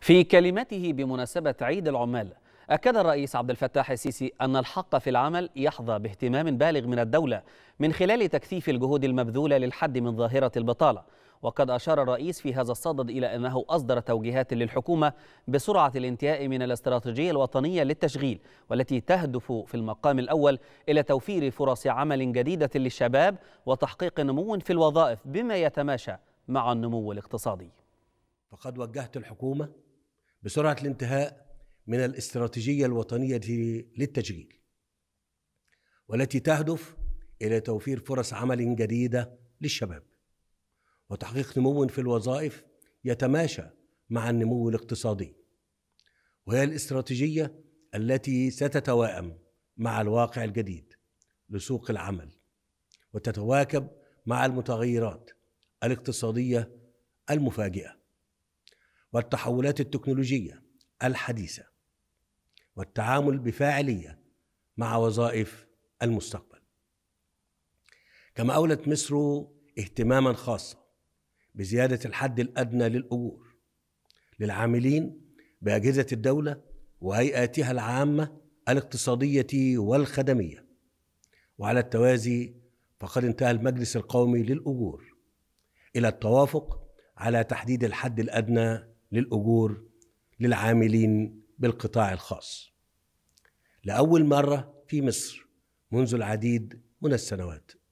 في كلمته بمناسبة عيد العمال أكد الرئيس عبد الفتاح السيسي أن الحق في العمل يحظى باهتمام بالغ من الدولة من خلال تكثيف الجهود المبذولة للحد من ظاهرة البطالة وقد أشار الرئيس في هذا الصدد إلى أنه أصدر توجيهات للحكومة بسرعة الانتهاء من الاستراتيجية الوطنية للتشغيل والتي تهدف في المقام الأول إلى توفير فرص عمل جديدة للشباب وتحقيق نمو في الوظائف بما يتماشى مع النمو الاقتصادي فقد وجهت الحكومة بسرعه الانتهاء من الاستراتيجيه الوطنيه للتشغيل والتي تهدف الى توفير فرص عمل جديده للشباب وتحقيق نمو في الوظائف يتماشى مع النمو الاقتصادي وهي الاستراتيجيه التي ستتوائم مع الواقع الجديد لسوق العمل وتتواكب مع المتغيرات الاقتصاديه المفاجئه والتحولات التكنولوجيه الحديثه والتعامل بفاعليه مع وظائف المستقبل كما اولت مصر اهتماما خاصا بزياده الحد الادنى للاجور للعاملين باجهزه الدوله وهيئاتها العامه الاقتصاديه والخدميه وعلى التوازي فقد انتهى المجلس القومي للاجور الى التوافق على تحديد الحد الادنى للأجور للعاملين بالقطاع الخاص لأول مرة في مصر منذ العديد من السنوات